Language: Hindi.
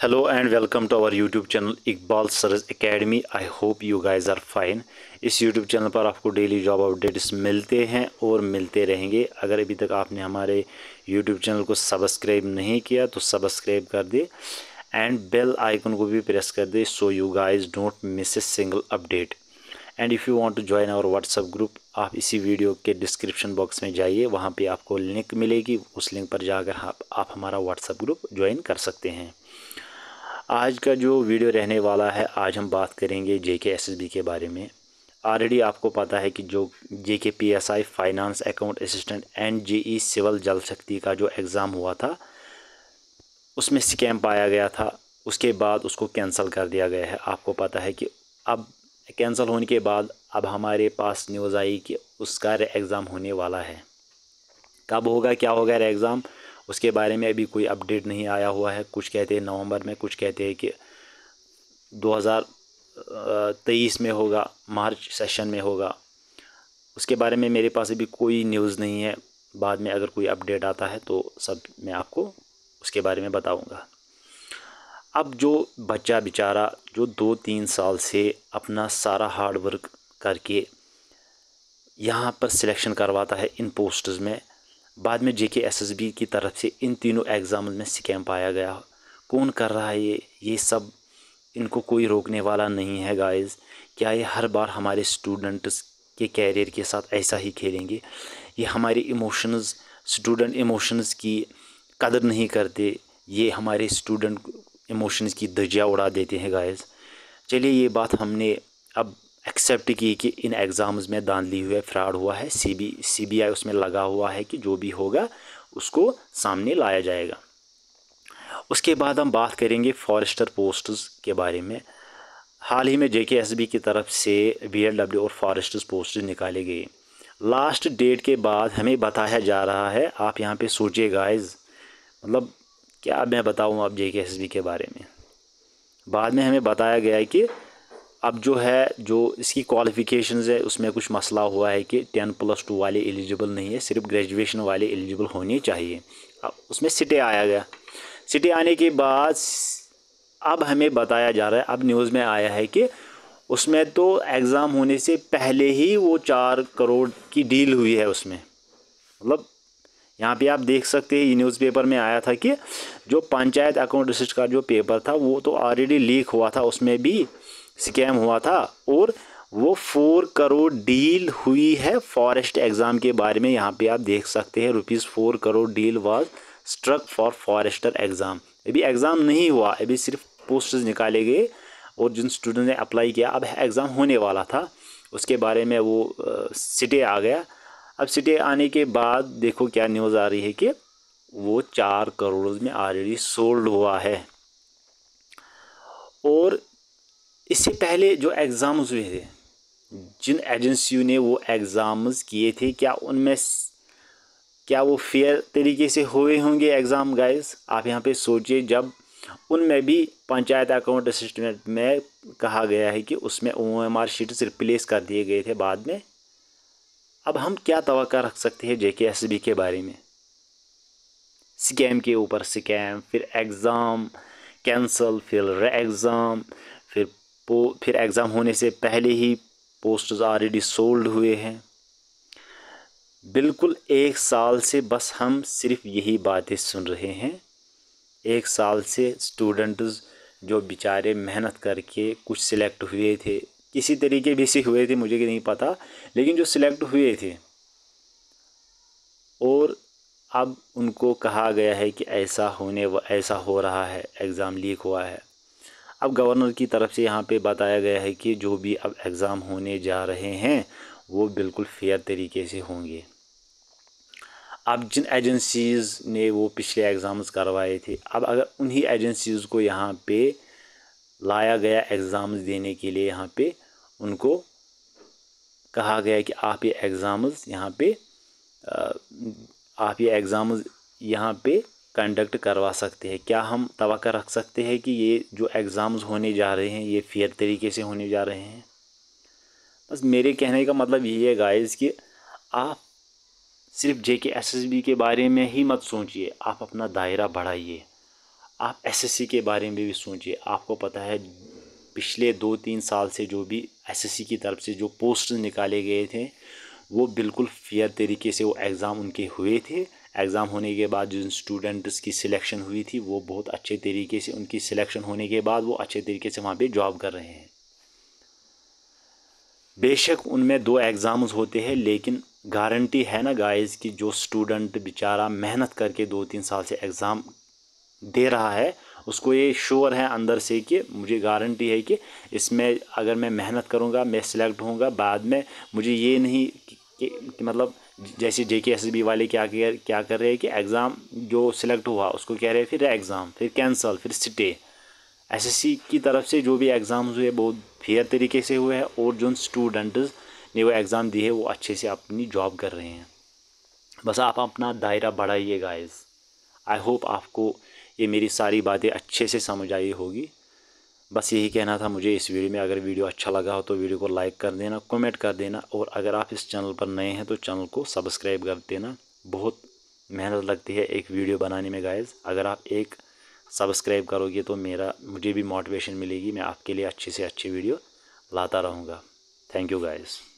hello and welcome to our youtube channel iqbal sir's academy i hope you guys are fine इस YouTube चैनल पर आपको डेली जॉब अपडेट्स मिलते हैं और मिलते रहेंगे अगर अभी तक आपने हमारे YouTube चैनल को सब्सक्राइब नहीं किया तो सब्सक्राइब कर दे एंड बेल आइकन को भी प्रेस कर दे so you guys don't miss a single update and if you want to join our WhatsApp group आप इसी वीडियो के डिस्क्रिप्शन बॉक्स में जाइए वहाँ पर आपको लिंक मिलेगी उस लिंक पर जाकर आप, आप हमारा व्हाट्सअप ग्रुप ज्वाइन कर सकते हैं आज का जो वीडियो रहने वाला है आज हम बात करेंगे जे के एस एस बी के बारे में ऑलरेडी आपको पता है कि जो J K P S I finance account assistant N J E civil Jal Shakti का जो एग्ज़ाम हुआ था उसमें स्कैम पाया गया था उसके बाद उसको कैंसिल कर दिया गया है आपको पता है कि अब कैंसिल होने के बाद अब हमारे पास न्यूज़ आई कि उसका एग्ज़ाम होने वाला है कब होगा क्या होगा एग्ज़ाम उसके बारे में अभी कोई अपडेट नहीं आया हुआ है कुछ कहते हैं नवंबर में कुछ कहते हैं कि 2023 में होगा मार्च सेशन में होगा उसके बारे में मेरे पास अभी कोई न्यूज़ नहीं है बाद में अगर कोई अपडेट आता है तो सब मैं आपको उसके बारे में बताऊँगा अब जो बच्चा बेचारा जो दो तीन साल से अपना सारा हार्ड वर्क करके यहाँ पर सिलेक्शन करवाता है इन पोस्ट्स में बाद में जेके एसएसबी की तरफ से इन तीनों एग्ज़ाम में स्कैम पाया गया कौन कर रहा है ये ये सब इनको कोई रोकने वाला नहीं है गाइस क्या ये हर बार हमारे स्टूडेंट्स के कैरियर के साथ ऐसा ही खेलेंगे ये हमारे इमोशंस स्टूडेंट इमोशंस की कदर नहीं करते ये हमारे स्टूडेंट इमोशंस की दजिया उड़ा देते हैं गाइस चलिए ये बात हमने अब एक्सेप्ट की कि इन एग्ज़ाम्स में दांधली हुए फ्रॉड हुआ है C B C B I उसमें लगा हुआ है कि जो भी होगा उसको सामने लाया जाएगा उसके बाद हम बात करेंगे फॉरेस्टर पोस्ट्स के बारे में हाल ही में जे के एस बी की तरफ से बी एल डब्ल्यू और फॉरेस्टर्स पोस्ट निकाले गए लास्ट डेट के बाद हमें बताया जा रहा है आप यहाँ पे सोचिए गाइस मतलब क्या मैं बताऊँ आप जे के एस बी के बारे में बाद में हमें बताया गया है कि अब जो है जो इसकी क्वालिफ़िकेशन है उसमें कुछ मसला हुआ है कि टेन प्लस टू वाले एलिजिबल नहीं है सिर्फ ग्रेजुएशन वाले एलिजिबल होने चाहिए अब उसमें सिटे आया गया सिटे आने के बाद अब हमें बताया जा रहा है अब न्यूज़ में आया है कि उसमें तो एग्ज़ाम होने से पहले ही वो चार करोड़ की डील हुई है उसमें मतलब यहाँ पे आप देख सकते हैं ये न्यूज़पेपर में आया था कि जो पंचायत अकाउंट रिसर्च का जो पेपर था वो तो ऑलरेडी लीक हुआ था उसमें भी स्कैम हुआ था और वो फोर करोड़ डील हुई है फॉरेस्ट एग्ज़ाम के बारे में यहाँ पे आप देख सकते हैं rupees four crore deal was struck for forester exam अभी एग्ज़ाम नहीं हुआ अभी सिर्फ पोस्टर्स निकाले गए और जिन स्टूडेंट ने अप्लाई किया अब एग्ज़ाम होने वाला था उसके बारे में वो सिटे आ गया अब सिटे आने के बाद देखो क्या न्यूज़ आ रही है कि वो चार करोड़ में ऑलरेडी सोल्ड हुआ है और इससे पहले जो एग्ज़ाम्स हुए थे जिन एजेंसियों ने वो एग्ज़ाम्स किए थे क्या उनमें क्या वो फेयर तरीके से हुए होंगे एग्ज़ाम गाइस आप यहाँ पे सोचिए जब उनमें भी पंचायत अकाउंट असिस्टेंट में कहा गया है कि उसमें O M R sheets replace कर दिए गए थे बाद में अब हम क्या तो रख सकते हैं जे के एस बी के बारे में स्कैम के ऊपर स्कैम फिर एग्ज़ाम कैंसिल फिर रे एग्ज़ाम फिर फिर एग्ज़ाम होने से पहले ही पोस्ट ऑलरेडी सोल्ड हुए हैं बिल्कुल एक साल से बस हम सिर्फ यही बातें सुन रहे हैं एक साल से स्टूडेंट्स जो बेचारे मेहनत करके कुछ सिलेक्ट हुए थे किसी तरीके भी से हुए थे मुझे नहीं पता लेकिन जो सिलेक्ट हुए थे और अब उनको कहा गया है कि ऐसा होने ऐसा हो रहा है एग्ज़ाम लीक हुआ है अब गवर्नर की तरफ से यहाँ पे बताया गया है कि जो भी अब एग्ज़ाम होने जा रहे हैं वो बिल्कुल फेयर तरीके से होंगे अब जिन एजेंसीज़ ने वो पिछले एग्ज़ाम्स करवाए थे अब अगर उन्हीं एजेंसीज़ को यहाँ पे लाया गया एग्ज़ाम्स देने के लिए यहाँ पे उनको कहा गया कि आप ये एग्ज़ाम्स यहाँ पे आप ये एग्ज़ाम्स यहाँ पे कंडक्ट करवा सकते हैं क्या हम तो रख सकते हैं कि ये जो एग्ज़ाम्स होने जा रहे हैं ये फेयर तरीके से होने जा रहे हैं बस मेरे कहने का मतलब ये है गाइस कि आप सिर्फ जे के एस एस बी के बारे में ही मत सोचिए आप अपना दायरा बढ़ाइए आप एस एस सी के बारे में भी सोचिए आपको पता है पिछले दो तीन साल से जो भी एसएससी की तरफ से जो पोस्ट निकाले गए थे वो बिल्कुल फेयर तरीके से वो एग्ज़ाम उनके हुए थे एग्ज़ाम होने के बाद जिन स्टूडेंट्स की सिलेक्शन हुई थी वो बहुत अच्छे तरीके से उनकी सिलेक्शन होने के बाद वो अच्छे तरीके से वहाँ पे जॉब कर रहे हैं बेशक उनमें दो एग्ज़ाम्स होते हैं लेकिन गारंटी है ना गाइस कि जो स्टूडेंट बेचारा मेहनत करके दो तीन साल से एग्ज़ाम दे रहा है उसको ये श्योर है अंदर से कि मुझे गारंटी है कि इसमें अगर मैं मेहनत करूँगा मैं सिलेक्ट होऊंगा बाद में मुझे ये नहीं कि, कि मतलब जैसे जे के एस बी वाले क्या कर क्या कर रहे हैं कि एग्ज़ाम जो सिलेक्ट हुआ उसको कह रहे हैं फिर एग्ज़ाम फिर कैंसल फिर स्टे एसएससी की तरफ से जो भी एग्ज़ाम्स हुए बहुत फेयर तरीके से हुए हैं और जो स्टूडेंट्स ने वो एग्ज़ाम दिए वो अच्छे से अपनी जॉब कर रहे हैं बस आप अपना दायरा बढ़ाइए गाइस आई होप आपको ये मेरी सारी बातें अच्छे से समझ आई होगी बस यही कहना था मुझे इस वीडियो में अगर वीडियो अच्छा लगा हो तो वीडियो को लाइक कर देना कमेंट कर देना और अगर आप इस चैनल पर नए हैं तो चैनल को सब्सक्राइब कर देना बहुत मेहनत लगती है एक वीडियो बनाने में गाइज अगर आप एक सब्सक्राइब करोगे तो मेरा मुझे भी मोटिवेशन मिलेगी मैं आपके लिए अच्छे से अच्छी वीडियो लाता रहूँगा थैंक यू गाइज़